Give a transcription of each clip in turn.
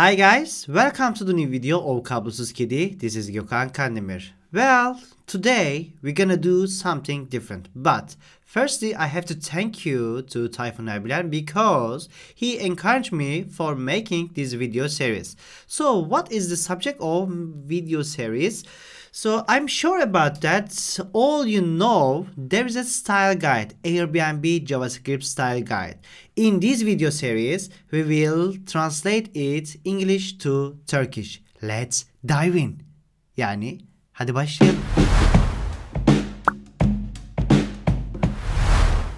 Hi guys, welcome to the new video of Kablosuz Kedi. This is Gökhan Kandemir. Well, today we're gonna do something different. But firstly, I have to thank you to Typhoon Erbilen because he encouraged me for making this video series. So what is the subject of video series? So I'm sure about that. All you know, there is a style guide, Airbnb JavaScript style guide. In this video series, we will translate it English to Turkish. Let's dive in. Yani hadi başlayalım.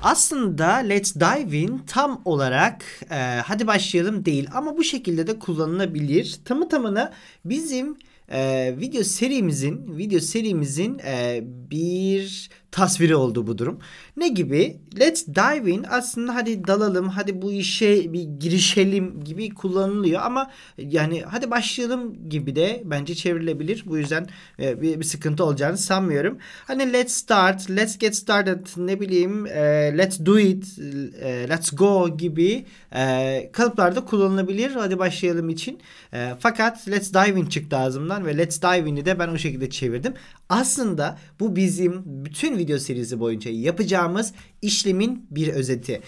Aslında let's dive in tam olarak e, hadi başlayalım değil ama bu şekilde de kullanılabilir. Tamı tamına bizim e, video serimizin video serimizin e, bir tasviri oldu bu durum. Ne gibi? Let's dive in aslında hadi dalalım, hadi bu işe bir girişelim gibi kullanılıyor ama yani hadi başlayalım gibi de bence çevrilebilir. Bu yüzden e, bir, bir sıkıntı olacağını sanmıyorum. Hani let's start, let's get started, ne bileyim, e, let's do it, e, let's go gibi e, kalıplarda kullanılabilir. Hadi başlayalım için. E, fakat let's dive in çıktı ağzımdan ve let's dive in'i de ben o şekilde çevirdim. Aslında bu bizim bütün video serisi boyunca yapacağımız yapacağımız işlemin bir özeti.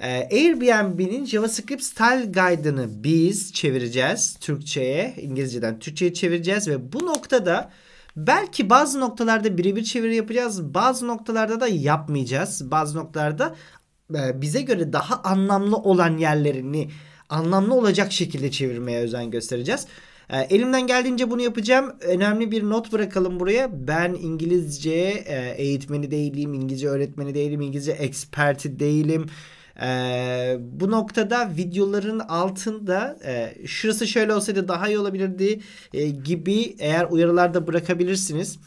Ee, Airbnb'nin JavaScript Style Guide'ını biz çevireceğiz Türkçe'ye, İngilizceden Türkçe'ye çevireceğiz ve bu noktada belki bazı noktalarda birebir çeviri yapacağız, bazı noktalarda da yapmayacağız. Bazı noktalarda e, bize göre daha anlamlı olan yerlerini anlamlı olacak şekilde çevirmeye özen göstereceğiz. E, elimden geldiğince bunu yapacağım. Önemli bir not bırakalım buraya. Ben İngilizce e, eğitmeni değilim, İngilizce öğretmeni değilim, İngilizce eksperti değilim. Ee, bu noktada videoların altında e, şurası şöyle olsaydı daha iyi olabilirdi e, gibi eğer uyarılarda bırakabilirsiniz.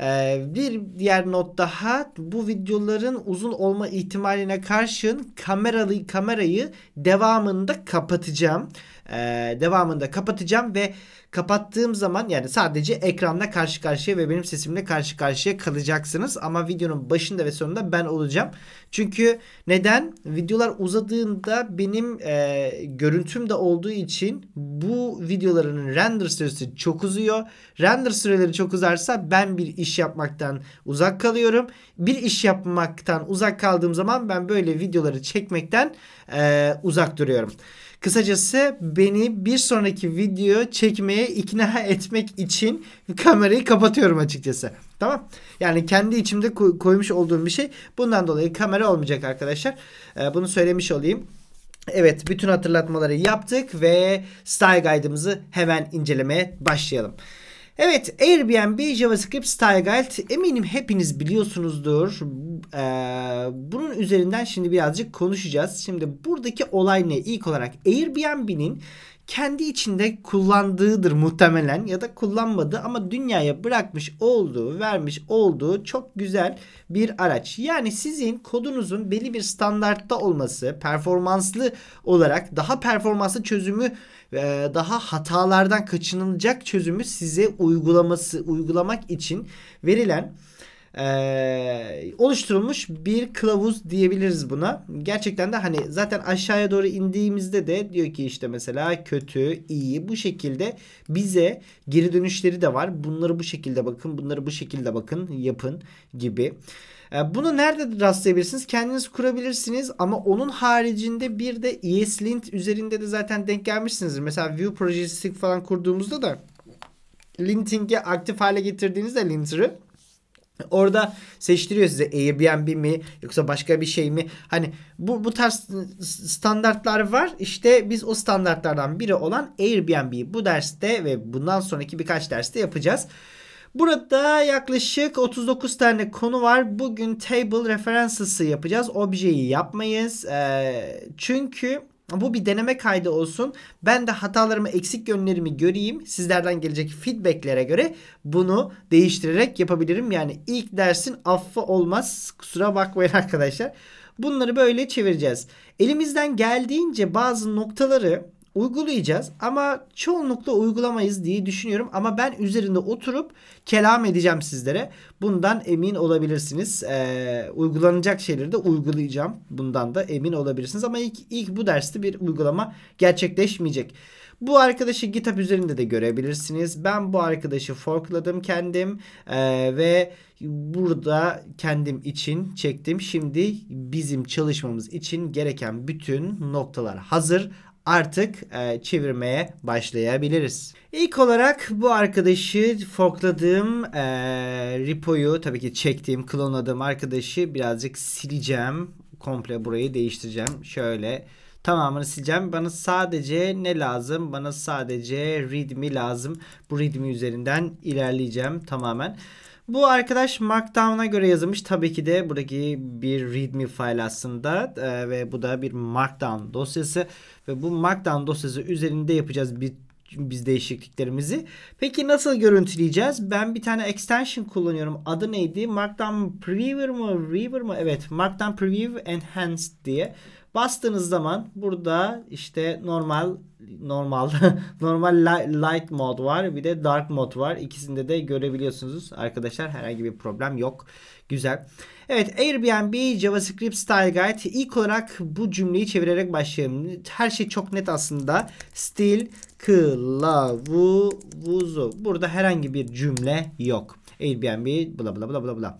Ee, bir diğer not daha bu videoların uzun olma ihtimaline karşın kameralı kamerayı devamında kapatacağım e, devamında kapatacağım ve kapattığım zaman yani sadece ekranla karşı karşıya ve benim sesimle karşı karşıya kalacaksınız. Ama videonun başında ve sonunda ben olacağım. Çünkü neden? Videolar uzadığında benim e, görüntüm de olduğu için bu videoların render süresi çok uzuyor. Render süreleri çok uzarsa ben bir iş yapmaktan uzak kalıyorum. Bir iş yapmaktan uzak kaldığım zaman ben böyle videoları çekmekten e, uzak duruyorum. Kısacası beni bir sonraki video çekmeye ikna etmek için kamerayı kapatıyorum açıkçası. Tamam. Yani kendi içimde koymuş olduğum bir şey. Bundan dolayı kamera olmayacak arkadaşlar. Ee, bunu söylemiş olayım. Evet bütün hatırlatmaları yaptık ve style guide'ımızı hemen incelemeye başlayalım. Evet Airbnb JavaScript Style Guide eminim hepiniz biliyorsunuzdur. Ee, bunun üzerinden şimdi birazcık konuşacağız. Şimdi buradaki olay ne? İlk olarak Airbnb'nin kendi içinde kullandığıdır muhtemelen ya da kullanmadı ama dünyaya bırakmış olduğu, vermiş olduğu çok güzel bir araç. Yani sizin kodunuzun belli bir standartta olması, performanslı olarak daha performanslı çözümü e, daha hatalardan kaçınılacak çözümü size uygulaması uygulamak için verilen e, oluşturulmuş bir kılavuz diyebiliriz buna. Gerçekten de hani zaten aşağıya doğru indiğimizde de diyor ki işte mesela kötü, iyi bu şekilde bize geri dönüşleri de var. Bunları bu şekilde bakın, bunları bu şekilde bakın, yapın gibi. Ee, bunu nerede rastlayabilirsiniz? Kendiniz kurabilirsiniz ama onun haricinde bir de ESLint üzerinde de zaten denk gelmişsinizdir. Mesela Vue projesi falan kurduğumuzda da linting'i aktif hale getirdiğinizde linter'ı Orada seçtiriyor size Airbnb mi yoksa başka bir şey mi? Hani bu, bu tarz standartlar var. İşte biz o standartlardan biri olan Airbnb'yi bu derste ve bundan sonraki birkaç derste yapacağız. Burada yaklaşık 39 tane konu var. Bugün table referances'ı yapacağız. Objeyi yapmayız. Ee, çünkü bu bir deneme kaydı olsun. Ben de hatalarımı, eksik yönlerimi göreyim. Sizlerden gelecek feedbacklere göre bunu değiştirerek yapabilirim. Yani ilk dersin affı olmaz. Kusura bakmayın arkadaşlar. Bunları böyle çevireceğiz. Elimizden geldiğince bazı noktaları uygulayacağız ama çoğunlukla uygulamayız diye düşünüyorum ama ben üzerinde oturup kelam edeceğim sizlere. Bundan emin olabilirsiniz. Ee, uygulanacak şeyleri de uygulayacağım. Bundan da emin olabilirsiniz ama ilk, ilk bu derste bir uygulama gerçekleşmeyecek. Bu arkadaşı GitHub üzerinde de görebilirsiniz. Ben bu arkadaşı forkladım kendim ee, ve burada kendim için çektim. Şimdi bizim çalışmamız için gereken bütün noktalar hazır artık e, çevirmeye başlayabiliriz. İlk olarak bu arkadaşı forkladığım e, repoyu tabii ki çektiğim, klonladığım arkadaşı birazcık sileceğim. Komple burayı değiştireceğim. Şöyle tamamını sileceğim. Bana sadece ne lazım? Bana sadece readme lazım. Bu readme üzerinden ilerleyeceğim tamamen. Bu arkadaş Markdown'a göre yazılmış. Tabii ki de buradaki bir readme file aslında ee, ve bu da bir Markdown dosyası ve bu Markdown dosyası üzerinde yapacağız bir biz değişikliklerimizi. Peki nasıl görüntüleyeceğiz? Ben bir tane extension kullanıyorum. Adı neydi? Markdown Preview mu? Reaver mu? Evet. Markdown Preview Enhanced diye. Bastığınız zaman burada işte normal normal normal light mod var bir de dark mod var. İkisinde de görebiliyorsunuz arkadaşlar herhangi bir problem yok. Güzel. Evet Airbnb JavaScript Style Guide ilk olarak bu cümleyi çevirerek başlayalım. Her şey çok net aslında. Stil kılavuzu. Burada herhangi bir cümle yok. Airbnb bla bla bla bla bla.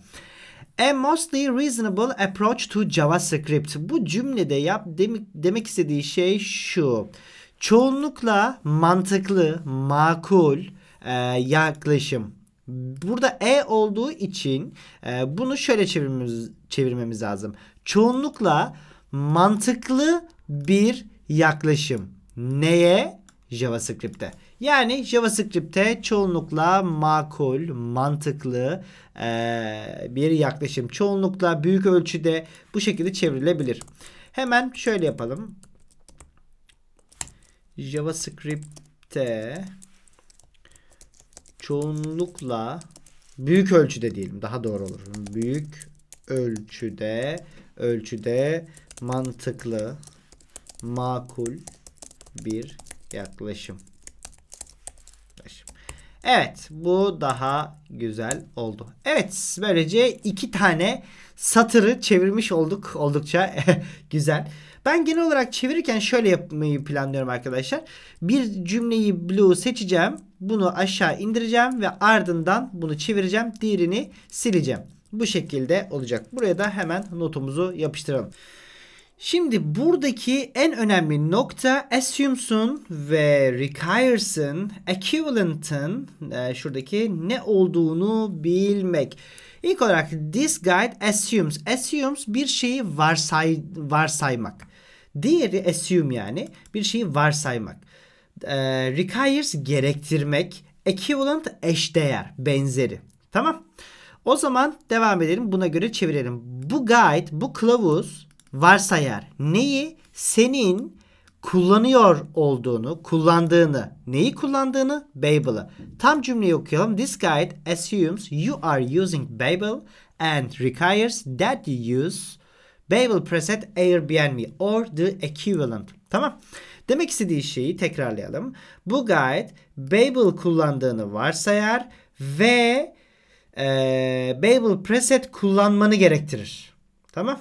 A mostly reasonable approach to JavaScript. Bu cümlede yap demek, demek istediği şey şu. Çoğunlukla mantıklı, makul e, yaklaşım. Burada e olduğu için e, bunu şöyle çevirmemiz, çevirmemiz lazım. Çoğunlukla mantıklı bir yaklaşım. Neye? JavaScript'te. Yani JavaScript'te çoğunlukla makul, mantıklı e, bir yaklaşım. Çoğunlukla büyük ölçüde bu şekilde çevrilebilir. Hemen şöyle yapalım. JavaScript'te çoğunlukla büyük ölçüde diyelim daha doğru olur. Büyük ölçüde ölçüde mantıklı, makul bir yaklaşım. Evet bu daha güzel oldu. Evet böylece iki tane satırı çevirmiş olduk. Oldukça güzel. Ben genel olarak çevirirken şöyle yapmayı planlıyorum arkadaşlar. Bir cümleyi blue seçeceğim. Bunu aşağı indireceğim ve ardından bunu çevireceğim. Diğerini sileceğim. Bu şekilde olacak. Buraya da hemen notumuzu yapıştıralım. Şimdi buradaki en önemli nokta assumesun ve requires'ın equivalent'ın e, şuradaki ne olduğunu bilmek. İlk olarak this guide assumes. Assumes bir şeyi varsay varsaymak. Diğeri assume yani bir şeyi varsaymak. E, requires gerektirmek. Equivalent eşdeğer, benzeri. Tamam. O zaman devam edelim. Buna göre çevirelim. Bu guide, bu kılavuz varsayar. Neyi? Senin kullanıyor olduğunu, kullandığını, neyi kullandığını? Babel'ı. Tam cümleyi okuyalım. This guide assumes you are using Babel and requires that you use Babel preset Airbnb or the equivalent. Tamam. Demek istediği şeyi tekrarlayalım. Bu guide Babel kullandığını varsayar ve e, Babel preset kullanmanı gerektirir. Tamam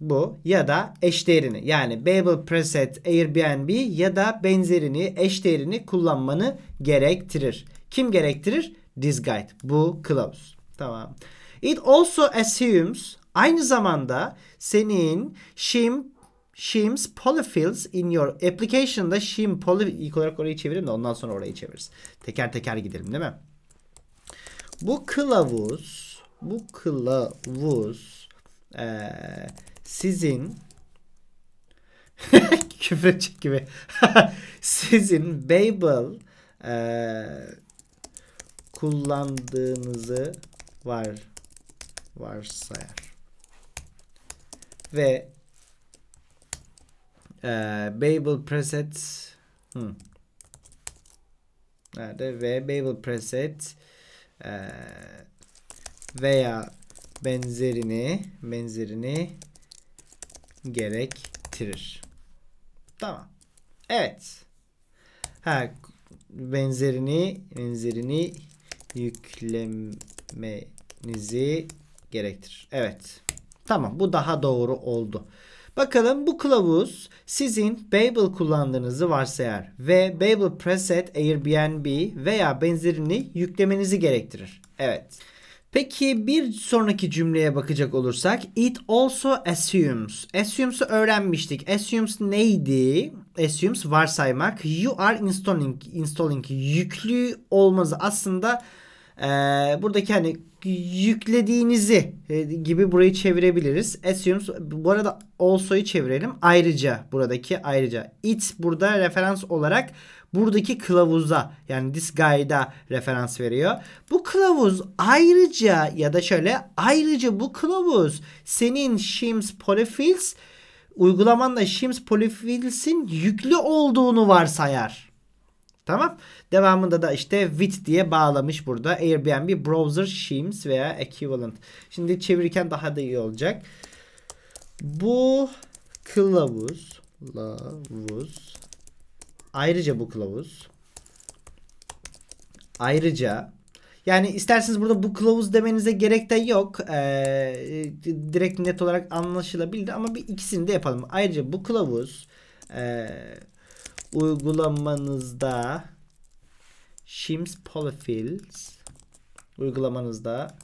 bu ya da eşdeğerini yani Babel Preset Airbnb ya da benzerini eşdeğerini kullanmanı gerektirir. Kim gerektirir? This guide. Bu kılavuz. Tamam. It also assumes aynı zamanda senin shim shims polyfills in your application'da shim poly ilk olarak orayı çevirelim de ondan sonra orayı çeviririz. Teker teker gidelim değil mi? Bu kılavuz bu kılavuz ee, sizin küfrecik gibi sizin Babel e, kullandığınızı var varsayar ve e, Babel presets hmm. nerede ve Babel preset e, veya benzerini benzerini gerektirir. Tamam. Evet. Ha, benzerini benzerini yüklemenizi gerektirir. Evet. Tamam bu daha doğru oldu. Bakalım bu kılavuz sizin Babel kullandığınızı varsayar ve Babel Preset, Airbnb veya benzerini yüklemenizi gerektirir. Evet. Peki bir sonraki cümleye bakacak olursak it also assumes. Assumes'u öğrenmiştik. Assumes neydi? Assumes varsaymak. You are installing installing yüklü olması aslında e, buradaki hani yüklediğinizi e, gibi burayı çevirebiliriz. Assumes bu arada also'yu çevirelim. Ayrıca buradaki ayrıca it burada referans olarak buradaki kılavuza yani this guy'da referans veriyor. Bu kılavuz ayrıca ya da şöyle ayrıca bu kılavuz senin Shims Polyfills uygulamanla Shims Polyfills'in yüklü olduğunu varsayar. Tamam. Devamında da işte wit diye bağlamış burada. Airbnb browser shims veya equivalent. Şimdi çevirirken daha da iyi olacak. Bu kılavuz lavuz Ayrıca bu kılavuz. Ayrıca yani isterseniz burada bu kılavuz demenize gerek de yok. Ee, direkt net olarak anlaşılabildi ama bir ikisini de yapalım. Ayrıca bu kılavuz e, uygulamanızda shims polyfills uygulamanızda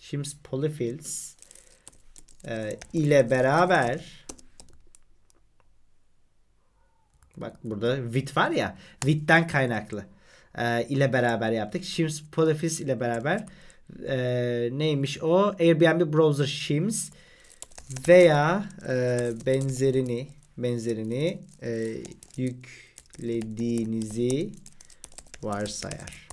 shims polyfills e, ile beraber Bak burada Vit var ya. Vit'ten kaynaklı. E, ile beraber yaptık. Shims Polifis ile beraber e, neymiş o? Airbnb Browser Shims veya e, benzerini benzerini e, yüklediğinizi varsayar.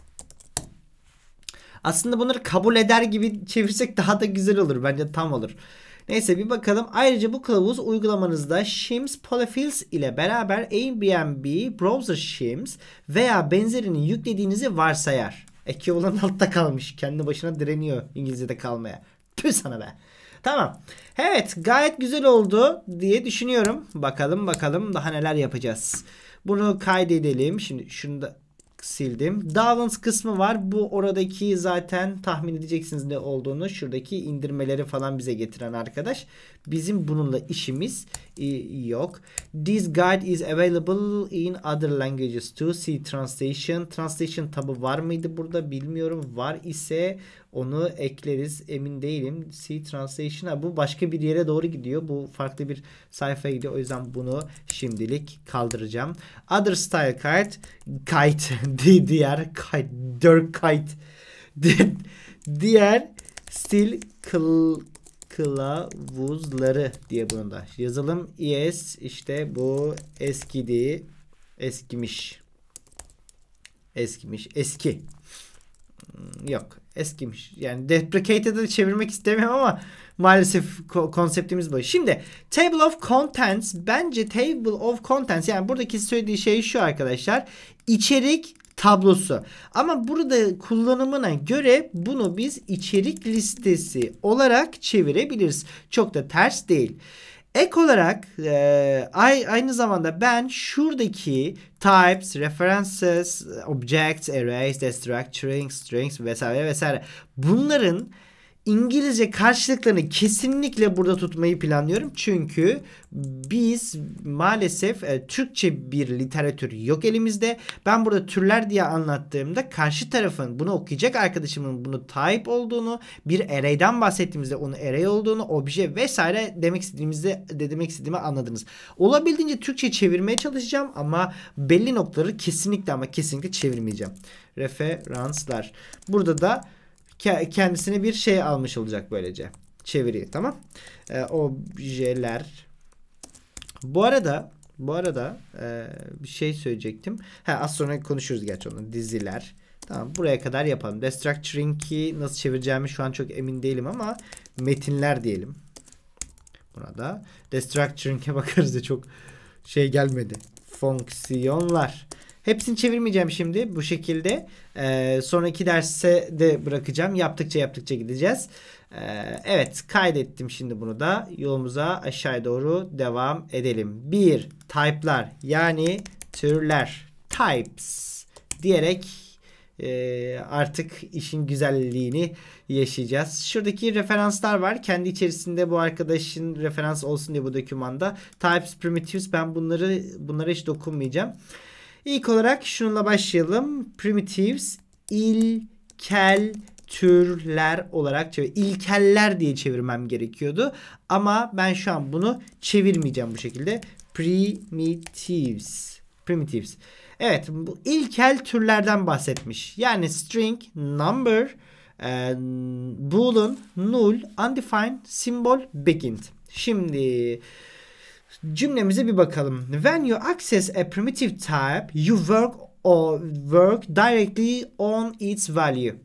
Aslında bunları kabul eder gibi çevirsek daha da güzel olur. Bence tam olur. Neyse bir bakalım. Ayrıca bu kılavuz uygulamanızda Shims Polyfills ile beraber Airbnb, Browser Shims veya benzerini yüklediğinizi varsayar. Eki olan altta kalmış. Kendi başına direniyor İngilizce'de kalmaya. Tüh sana be. Tamam. Evet gayet güzel oldu diye düşünüyorum. Bakalım bakalım daha neler yapacağız. Bunu kaydedelim. Şimdi şunu da sildim. Downloads kısmı var. Bu oradaki zaten tahmin edeceksiniz ne olduğunu. Şuradaki indirmeleri falan bize getiren arkadaş. Bizim bununla işimiz e, yok. This guide is available in other languages too. See translation. Translation tabı var mıydı burada bilmiyorum. Var ise onu ekleriz. Emin değilim. See translation. Ha, bu başka bir yere doğru gidiyor. Bu farklı bir sayfaya gidiyor. O yüzden bunu şimdilik kaldıracağım. Other style guide. Kite. diğer kite. Dirt kite. diğer stil kılavuzları diye bunu da. Yazılım is işte bu eskidi, eskimiş. Eskimiş, eski. Hmm, yok, eskimiş. Yani deprecated'ı çevirmek istemiyorum ama maalesef konseptimiz bu. Şimdi table of contents bence table of contents yani buradaki söylediği şey şu arkadaşlar. İçerik tablosu. Ama burada kullanımına göre bunu biz içerik listesi olarak çevirebiliriz. Çok da ters değil. Ek olarak e, aynı zamanda ben şuradaki types, references, objects, arrays, destructuring strings vesaire vesaire bunların İngilizce karşılıklarını kesinlikle burada tutmayı planlıyorum. Çünkü biz maalesef e, Türkçe bir literatür yok elimizde. Ben burada türler diye anlattığımda karşı tarafın bunu okuyacak arkadaşımın bunu type olduğunu, bir array'den bahsettiğimizde onun array olduğunu, obje vesaire demek istediğimizde de demek istediğimi anladınız. Olabildiğince Türkçe çevirmeye çalışacağım ama belli noktaları kesinlikle ama kesinlikle çevirmeyeceğim. Referanslar. Burada da kendisine bir şey almış olacak böylece. Çeviri tamam. E, objeler. Bu arada bu arada e, bir şey söyleyecektim. Ha, az sonra konuşuruz gerçi onu. Diziler. Tamam buraya kadar yapalım. Destructuring'i nasıl çevireceğimi şu an çok emin değilim ama metinler diyelim. Burada destructuring'e bakarız da çok şey gelmedi. Fonksiyonlar. Hepsini çevirmeyeceğim şimdi bu şekilde. Ee, sonraki derse de bırakacağım. Yaptıkça yaptıkça gideceğiz. Ee, evet kaydettim şimdi bunu da. Yolumuza aşağıya doğru devam edelim. Bir Type'lar yani türler. Types diyerek e, artık işin güzelliğini yaşayacağız. Şuradaki referanslar var. Kendi içerisinde bu arkadaşın referans olsun diye bu dokümanda. Types, primitives ben bunları bunlara hiç dokunmayacağım. İlk olarak şununla başlayalım. Primitives ilkel türler olarak çevir. İlkeller diye çevirmem gerekiyordu. Ama ben şu an bunu çevirmeyeceğim bu şekilde. Primitives. Primitives. Evet bu ilkel türlerden bahsetmiş. Yani string, number, e, boolean, null, undefined, symbol, begin. Şimdi Cümlemize bir bakalım. When you access a primitive type, you work or work directly on its value.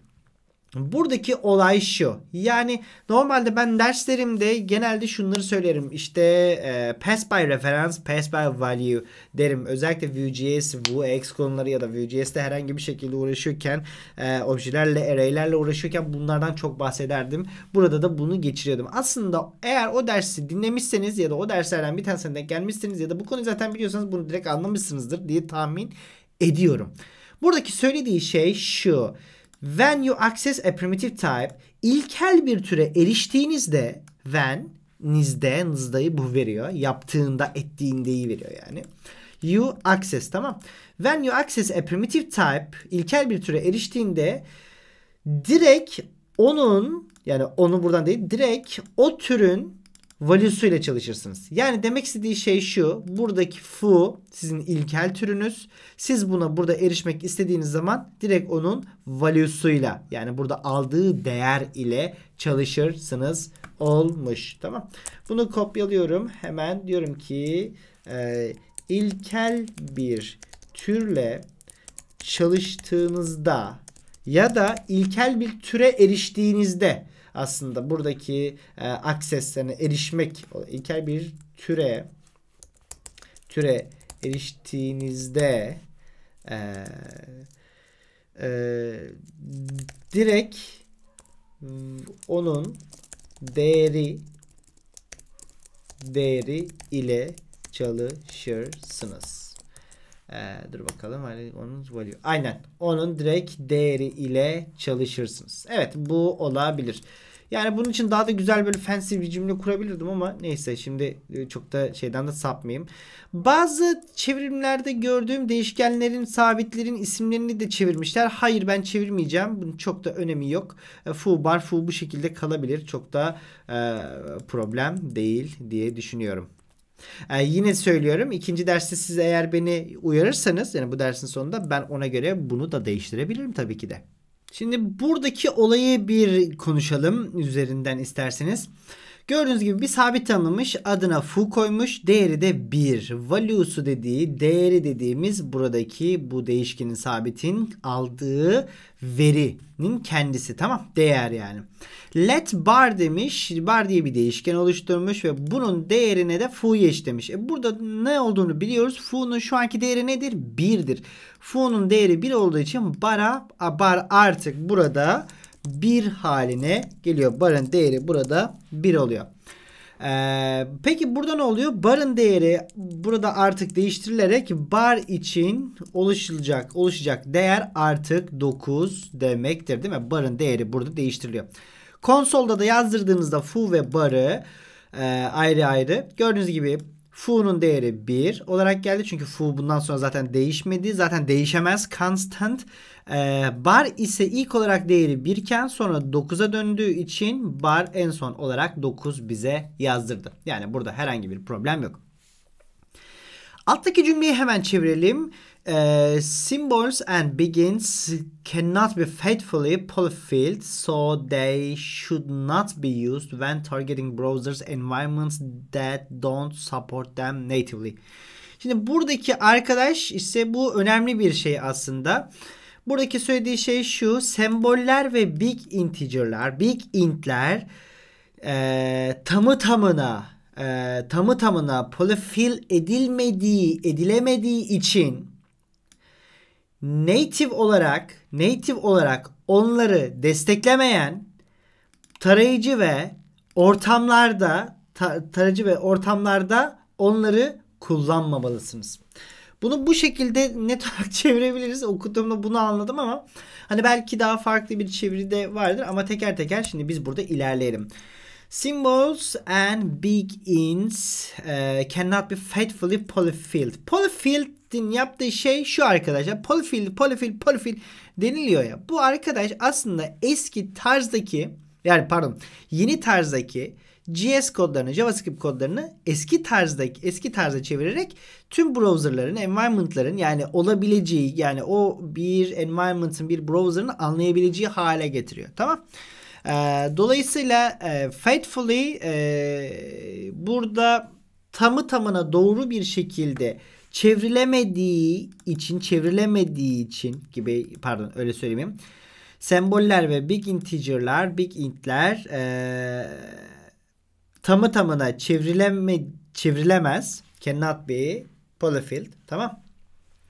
Buradaki olay şu. Yani normalde ben derslerimde genelde şunları söylerim. İşte e, pass by reference, pass by value derim. Özellikle Vue.js, Vuex konuları ya da Vue.js'te herhangi bir şekilde uğraşıyorken, e, objelerle, array'lerle uğraşıyorken bunlardan çok bahsederdim. Burada da bunu geçiriyordum. Aslında eğer o dersi dinlemişseniz ya da o derslerden bir tanesine denk gelmişsiniz ya da bu konuyu zaten biliyorsanız bunu direkt anlamışsınızdır diye tahmin ediyorum. Buradaki söylediği şey şu. When you access a primitive type ilkel bir türe eriştiğinizde when nizde nızdayı bu veriyor. Yaptığında ettiğindeyi veriyor yani. You access tamam. When you access a primitive type ilkel bir türe eriştiğinde direkt onun yani onu buradan değil direkt o türün ile çalışırsınız. Yani demek istediği şey şu. Buradaki fu sizin ilkel türünüz. Siz buna burada erişmek istediğiniz zaman direkt onun valüsüyle yani burada aldığı değer ile çalışırsınız olmuş. Tamam. Bunu kopyalıyorum. Hemen diyorum ki e, ilkel bir türle çalıştığınızda ya da ilkel bir türe eriştiğinizde aslında buradaki e, akseslerine erişmek ilkel bir türe türe eriştiğinizde e, e, direkt ıı, onun değeri değeri ile çalışırsınız. Ee, dur bakalım. Hani onun value. Aynen. Onun direkt değeri ile çalışırsınız. Evet bu olabilir. Yani bunun için daha da güzel böyle fancy bir cümle kurabilirdim ama neyse şimdi e, çok da şeyden de sapmayayım. Bazı çevirimlerde gördüğüm değişkenlerin, sabitlerin isimlerini de çevirmişler. Hayır ben çevirmeyeceğim. Bunun çok da önemi yok. E, foo bar foo bu şekilde kalabilir. Çok da e, problem değil diye düşünüyorum. E, yine söylüyorum ikinci derste siz eğer beni uyarırsanız yani bu dersin sonunda ben ona göre bunu da değiştirebilirim tabii ki de. Şimdi buradaki olayı bir konuşalım üzerinden isterseniz. Gördüğünüz gibi bir sabit tanımlamış. Adına foo koymuş. Değeri de 1. Value'su dediği, değeri dediğimiz buradaki bu değişkenin sabitin aldığı verinin kendisi. Tamam. Değer yani. Let bar demiş. Bar diye bir değişken oluşturmuş ve bunun değerine de foo'yu eşlemiş. E burada ne olduğunu biliyoruz. Foo'nun şu anki değeri nedir? 1'dir. Foo'nun değeri 1 olduğu için bara, bar artık burada 1 haline geliyor. Barın değeri burada 1 oluyor. Ee, peki burada ne oluyor? Barın değeri burada artık değiştirilerek bar için oluşacak oluşacak değer artık 9 demektir değil mi? Barın değeri burada değiştiriliyor. Konsolda da yazdırdığınızda foo ve barı e, ayrı ayrı gördüğünüz gibi Fu'nun değeri 1 olarak geldi. Çünkü Fu bundan sonra zaten değişmedi. Zaten değişemez. Constant. Ee, bar ise ilk olarak değeri 1 iken sonra 9'a döndüğü için bar en son olarak 9 bize yazdırdı. Yani burada herhangi bir problem yok. Alttaki cümleyi hemen çevirelim. Uh, symbols and begins cannot be faithfully fulfilled, so they should not be used when targeting browsers environments that don't support them natively. Şimdi buradaki arkadaş ise bu önemli bir şey aslında. Buradaki söylediği şey şu. Semboller ve big integer'lar, big int'ler e, tamı tamına e, tamı tamına polyfill edilmediği, edilemediği için native olarak native olarak onları desteklemeyen tarayıcı ve ortamlarda tarayıcı ve ortamlarda onları kullanmamalısınız. Bunu bu şekilde net olarak çevirebiliriz. Okuduğumda bunu anladım ama hani belki daha farklı bir çeviri de vardır ama teker teker şimdi biz burada ilerleyelim. Symbols and big ints uh, eh, cannot be faithfully polyfilled. Polyfilled Swift'in yaptığı şey şu arkadaşlar. Polifil, polifil, polifil deniliyor ya. Bu arkadaş aslında eski tarzdaki yani pardon yeni tarzdaki JS kodlarını, JavaScript kodlarını eski tarzdaki eski tarza çevirerek tüm browserların, environment'ların yani olabileceği yani o bir environment'ın bir browser'ın anlayabileceği hale getiriyor. Tamam? Ee, dolayısıyla e, faithfully e, burada tamı tamına doğru bir şekilde çevrilemediği için çevrilemediği için gibi pardon öyle söyleyeyim. Semboller ve big integer'lar, big int'ler ee, tamı tamına çevrileme, çevrilemez. Cannot be polyfilled. Tamam.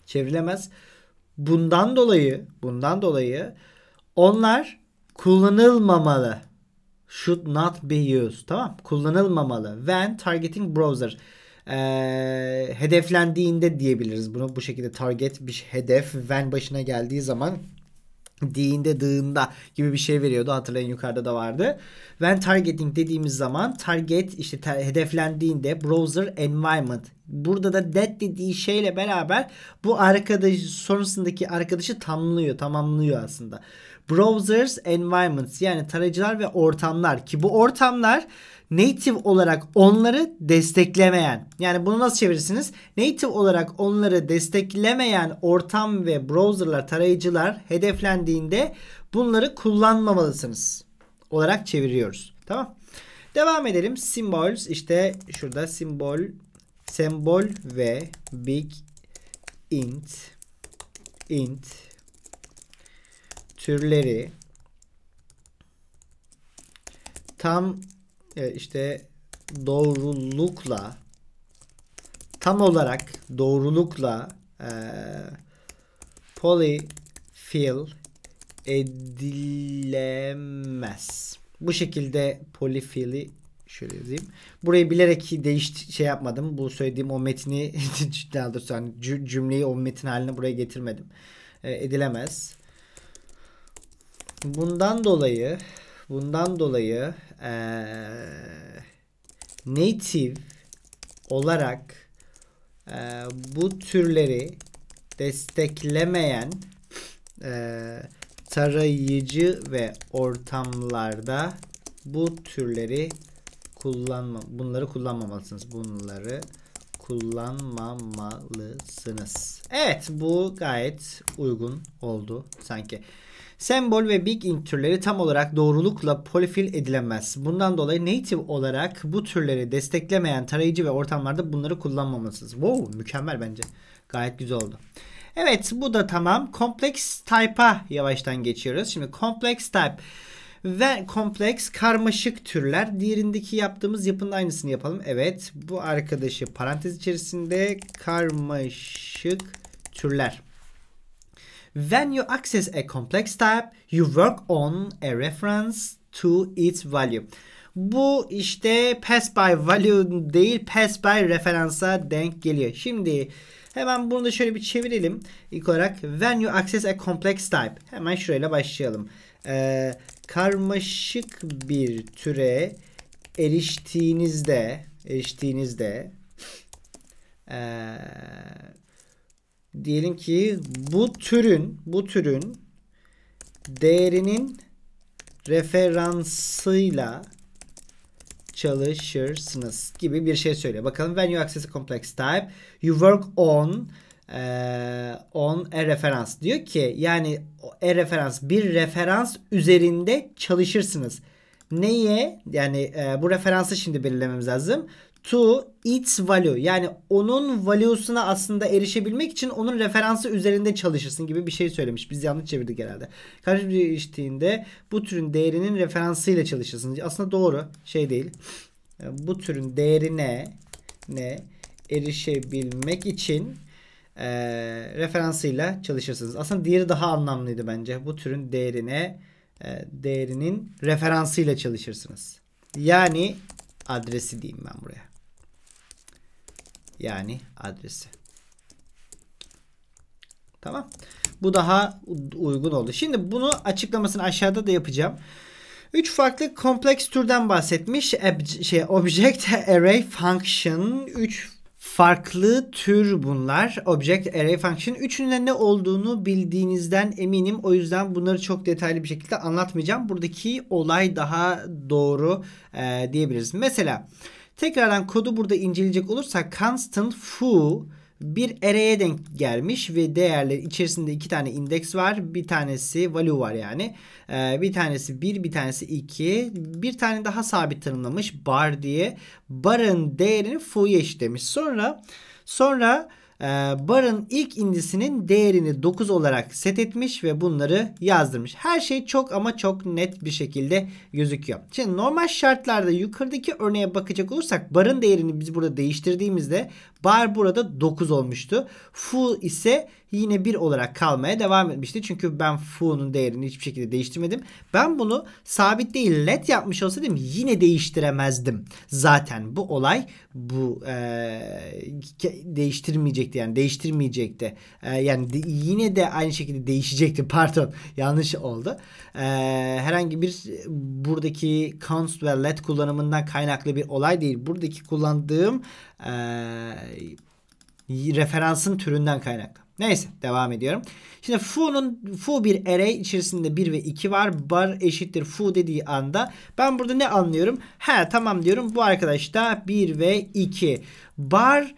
Çevrilemez. Bundan dolayı bundan dolayı onlar kullanılmamalı. Should not be used. Tamam. Kullanılmamalı. When targeting browser e, hedeflendiğinde diyebiliriz. Bunu bu şekilde target bir hedef van başına geldiği zaman dinde dığında gibi bir şey veriyordu. Hatırlayın yukarıda da vardı. Van targeting dediğimiz zaman target işte hedeflendiğinde browser environment. Burada da that dediği şeyle beraber bu arkadaş sonrasındaki arkadaşı tamlıyor, tamamlıyor aslında. Browsers environments yani tarayıcılar ve ortamlar ki bu ortamlar native olarak onları desteklemeyen yani bunu nasıl çevirirsiniz? Native olarak onları desteklemeyen ortam ve browserlar, tarayıcılar hedeflendiğinde bunları kullanmamalısınız olarak çeviriyoruz. Tamam. Devam edelim. Symbols işte şurada simbol sembol ve big int int türleri tam Evet işte doğrulukla tam olarak doğrulukla e, polifil edilemez. Bu şekilde polifili şöyle yazayım. Burayı bilerek değiş şey yapmadım. Bu söylediğim o metni daha doğrusu yani cümleyi o metin haline buraya getirmedim. E, edilemez. Bundan dolayı Bundan dolayı ee, native olarak e, bu türleri desteklemeyen e, tarayıcı ve ortamlarda bu türleri kullanma bunları kullanmamalısınız. Bunları kullanmamalısınız. Evet bu gayet uygun oldu sanki. Sembol ve big int türleri tam olarak doğrulukla polifil edilemez. Bundan dolayı native olarak bu türleri desteklemeyen tarayıcı ve ortamlarda bunları kullanmamalısınız. Wow mükemmel bence. Gayet güzel oldu. Evet bu da tamam. Complex type'a yavaştan geçiyoruz. Şimdi complex type ve kompleks karmaşık türler. Diğerindeki yaptığımız yapının aynısını yapalım. Evet bu arkadaşı parantez içerisinde karmaşık türler. When you access a complex type, you work on a reference to its value. Bu işte pass by value değil pass by referansa denk geliyor. Şimdi hemen bunu da şöyle bir çevirelim. İlk olarak when you access a complex type. Hemen şurayla başlayalım. Ee, karmaşık bir türe eriştiğinizde eriştiğinizde ee, diyelim ki bu türün bu türün değerinin referansıyla çalışırsınız gibi bir şey söyle. Bakalım when you access a complex type you work on e, on a reference diyor ki yani e referans bir referans üzerinde çalışırsınız. Neye? Yani e, bu referansı şimdi belirlememiz lazım to its value yani onun value'suna aslında erişebilmek için onun referansı üzerinde çalışırsın gibi bir şey söylemiş. Biz yanlış çevirdik herhalde. Karşı bir bu türün değerinin referansıyla çalışırsın. Aslında doğru şey değil. Ee, bu türün değerine ne erişebilmek için e, referansıyla çalışırsınız. Aslında diğeri daha anlamlıydı bence. Bu türün değerine e, değerinin referansıyla çalışırsınız. Yani adresi diyeyim ben buraya yani adresi. Tamam. Bu daha uygun oldu. Şimdi bunu açıklamasını aşağıda da yapacağım. Üç farklı kompleks türden bahsetmiş. Ab şey, object Array Function. Üç farklı tür bunlar. Object Array Function. Üçünün ne olduğunu bildiğinizden eminim. O yüzden bunları çok detaylı bir şekilde anlatmayacağım. Buradaki olay daha doğru e, diyebiliriz. Mesela... Tekrardan kodu burada inceleyecek olursak constant foo bir array'e denk gelmiş ve değerler içerisinde iki tane indeks var. Bir tanesi value var yani. Ee, bir tanesi 1, bir tanesi 2. Bir tane daha sabit tanımlamış bar diye. Bar'ın değerini full'ye eşitlemiş. Sonra sonra ee, barın ilk indisinin değerini 9 olarak set etmiş ve bunları yazdırmış. Her şey çok ama çok net bir şekilde gözüküyor. Şimdi normal şartlarda yukarıdaki örneğe bakacak olursak barın değerini biz burada değiştirdiğimizde bar burada 9 olmuştu. Full ise yine 1 olarak kalmaya devam etmişti. Çünkü ben foo'nun değerini hiçbir şekilde değiştirmedim. Ben bunu sabit değil let yapmış olsaydım yine değiştiremezdim. Zaten bu olay bu e, değiştirmeyecekti yani değiştirmeyecekti. E, yani de, yine de aynı şekilde değişecekti pardon yanlış oldu. E, herhangi bir buradaki const ve let kullanımından kaynaklı bir olay değil. Buradaki kullandığım e, referansın türünden kaynaklı. Neyse devam ediyorum. Şimdi fu'nun foo bir array içerisinde 1 ve 2 var. Bar eşittir foo dediği anda ben burada ne anlıyorum? He tamam diyorum. Bu arkadaş da 1 ve 2. Bar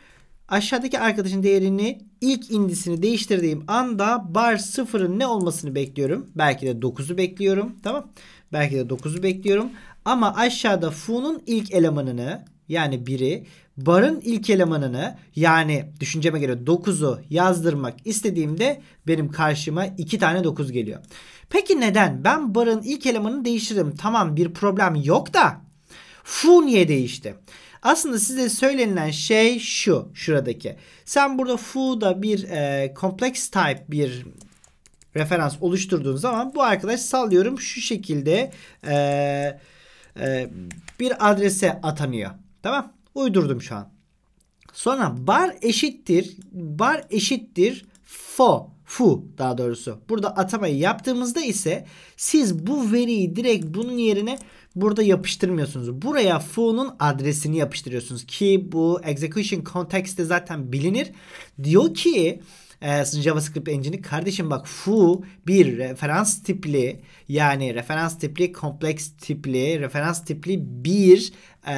aşağıdaki arkadaşın değerini ilk indisini değiştirdiğim anda bar sıfırın ne olmasını bekliyorum. Belki de 9'u bekliyorum. Tamam. Belki de 9'u bekliyorum. Ama aşağıda fu'nun ilk elemanını yani 1'i barın ilk elemanını yani düşünceme göre 9'u yazdırmak istediğimde benim karşıma 2 tane 9 geliyor. Peki neden? Ben barın ilk elemanını değiştirdim Tamam bir problem yok da fu niye değişti? Aslında size söylenilen şey şu şuradaki. Sen burada fu'da bir e, complex type bir referans oluşturduğun zaman bu arkadaş sallıyorum şu şekilde e, e, bir adrese atanıyor. Tamam uydurdum şu an. Sonra bar eşittir bar eşittir fo fu daha doğrusu. Burada atamayı yaptığımızda ise siz bu veriyi direkt bunun yerine burada yapıştırmıyorsunuz. Buraya fu'nun adresini yapıştırıyorsunuz ki bu execution context'te zaten bilinir. Diyor ki e, JavaScript engine'i kardeşim bak foo bir referans tipli yani referans tipli kompleks tipli referans tipli bir e,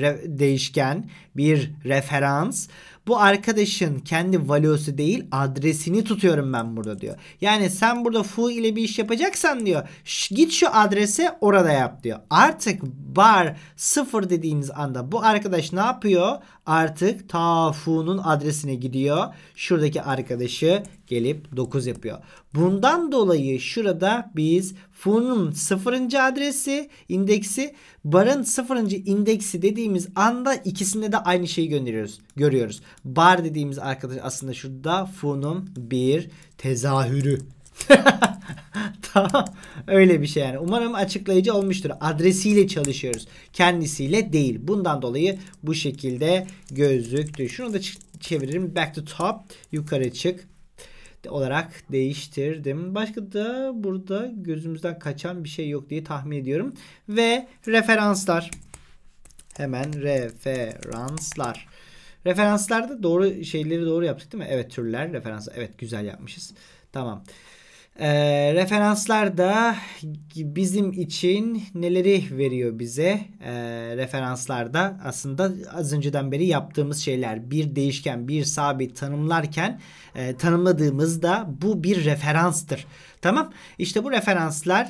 re, değişken bir referans bu arkadaşın kendi valyosu değil adresini tutuyorum ben burada diyor. Yani sen burada foo ile bir iş yapacaksan diyor git şu adrese orada yap diyor. Artık bar sıfır dediğimiz anda bu arkadaş ne yapıyor? artık ta fu'nun adresine gidiyor. Şuradaki arkadaşı gelip 9 yapıyor. Bundan dolayı şurada biz fu'nun 0. adresi indeksi barın 0. indeksi dediğimiz anda ikisinde de aynı şeyi gönderiyoruz. Görüyoruz. Bar dediğimiz arkadaş aslında şurada fu'nun bir tezahürü. tamam. Öyle bir şey yani. Umarım açıklayıcı olmuştur. Adresiyle çalışıyoruz. Kendisiyle değil. Bundan dolayı bu şekilde gözüktü. Şunu da çeviririm. Back to top. Yukarı çık olarak değiştirdim. Başka da burada gözümüzden kaçan bir şey yok diye tahmin ediyorum. Ve referanslar. Hemen referanslar. Referanslarda doğru şeyleri doğru yaptık değil mi? Evet türler referans. Evet güzel yapmışız. Tamam. E, referanslar da bizim için neleri veriyor bize? E, referanslar da aslında az önceden beri yaptığımız şeyler. Bir değişken, bir sabit tanımlarken e, tanımladığımızda bu bir referanstır. Tamam. işte bu referanslar,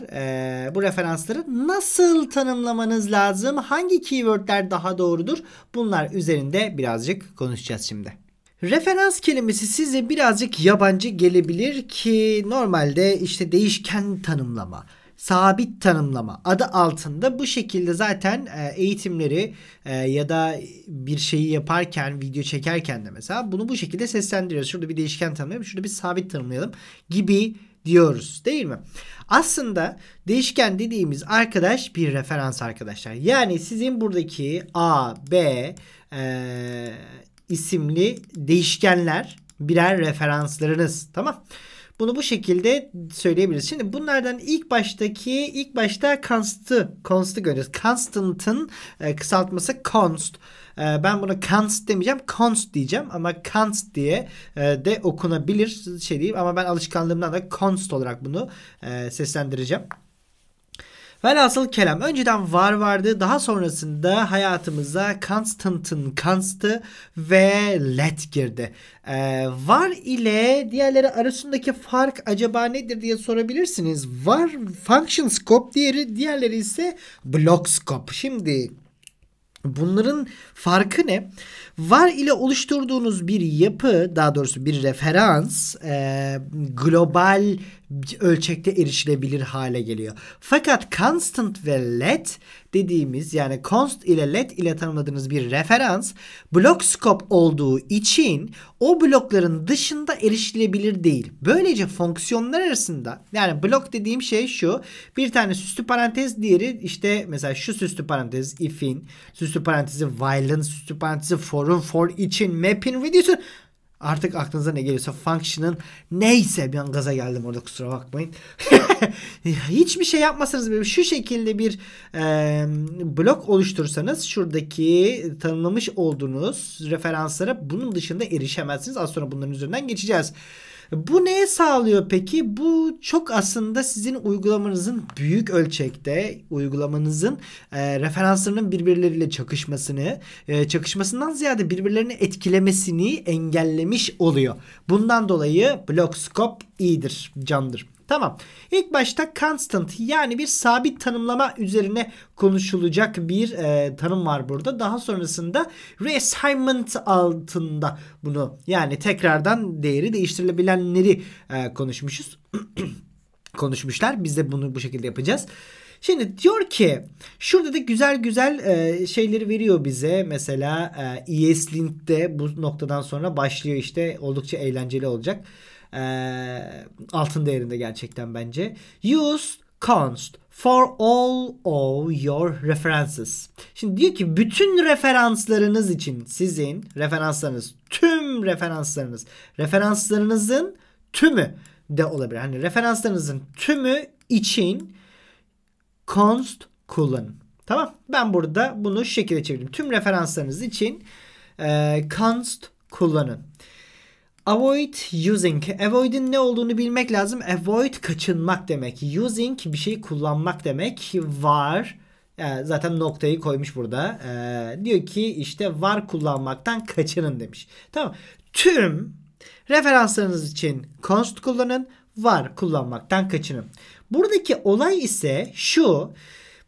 e, bu referansları nasıl tanımlamanız lazım? Hangi keywordler daha doğrudur? Bunlar üzerinde birazcık konuşacağız şimdi. Referans kelimesi size birazcık yabancı gelebilir ki normalde işte değişken tanımlama, sabit tanımlama adı altında bu şekilde zaten e, eğitimleri e, ya da bir şeyi yaparken, video çekerken de mesela bunu bu şekilde seslendiriyoruz. Şurada bir değişken tanımlayalım, şurada bir sabit tanımlayalım gibi diyoruz değil mi? Aslında değişken dediğimiz arkadaş bir referans arkadaşlar. Yani sizin buradaki A, B, e, isimli değişkenler birer referanslarınız. Tamam. Bunu bu şekilde söyleyebiliriz. Şimdi bunlardan ilk baştaki ilk başta const'ı const'ı görüyoruz. Constant'ın e, kısaltması const. E, ben buna const demeyeceğim. const diyeceğim ama const diye e, de okunabilir şey diyeyim ama ben alışkanlığımdan da const olarak bunu e, seslendireceğim. Velhasıl kelam önceden var vardı daha sonrasında hayatımıza Konstantin Kanst'ı ve Let girdi. Ee, var ile diğerleri arasındaki fark acaba nedir diye sorabilirsiniz. Var function scope diğeri diğerleri ise block scope. Şimdi Bunların farkı ne? Var ile oluşturduğunuz bir yapı, daha doğrusu bir referans, e, global ölçekte erişilebilir hale geliyor. Fakat constant ve let dediğimiz yani const ile let ile tanımladığımız bir referans block scope olduğu için o blokların dışında erişilebilir değil. Böylece fonksiyonlar arasında yani blok dediğim şey şu bir tane süslü parantez diğeri işte mesela şu süslü parantez if'in süslü parantezi while'ın süslü parantezi for'un for için mapping reducer Artık aklınıza ne geliyorsa function'ın neyse bir an gaza geldim orada kusura bakmayın. Hiçbir şey yapmasanız bile şu şekilde bir e, blok oluştursanız şuradaki tanımlamış olduğunuz referanslara bunun dışında erişemezsiniz. Az sonra bunların üzerinden geçeceğiz. Bu neye sağlıyor peki? Bu çok aslında sizin uygulamanızın büyük ölçekte uygulamanızın e, referanslarının birbirleriyle çakışmasını, e, çakışmasından ziyade birbirlerini etkilemesini engellemiş oluyor. Bundan dolayı scope iyidir, candır. Tamam. İlk başta constant yani bir sabit tanımlama üzerine konuşulacak bir e, tanım var burada. Daha sonrasında reassignment altında bunu yani tekrardan değeri değiştirilebilenleri e, konuşmuşuz. konuşmuşlar. Biz de bunu bu şekilde yapacağız. Şimdi diyor ki şurada da güzel güzel e, şeyleri veriyor bize. Mesela e, ESLint de bu noktadan sonra başlıyor işte oldukça eğlenceli olacak e, altın değerinde gerçekten bence. Use const for all of your references. Şimdi diyor ki bütün referanslarınız için sizin referanslarınız tüm referanslarınız referanslarınızın tümü de olabilir. Hani referanslarınızın tümü için const kullanın. Tamam. Ben burada bunu şu şekilde çevirdim. Tüm referanslarınız için e, const kullanın. Avoid using. Avoid'in ne olduğunu bilmek lazım. Avoid kaçınmak demek. Using bir şey kullanmak demek. Var. zaten noktayı koymuş burada. Ee, diyor ki işte var kullanmaktan kaçının demiş. Tamam. Tüm referanslarınız için const kullanın. Var kullanmaktan kaçının. Buradaki olay ise şu.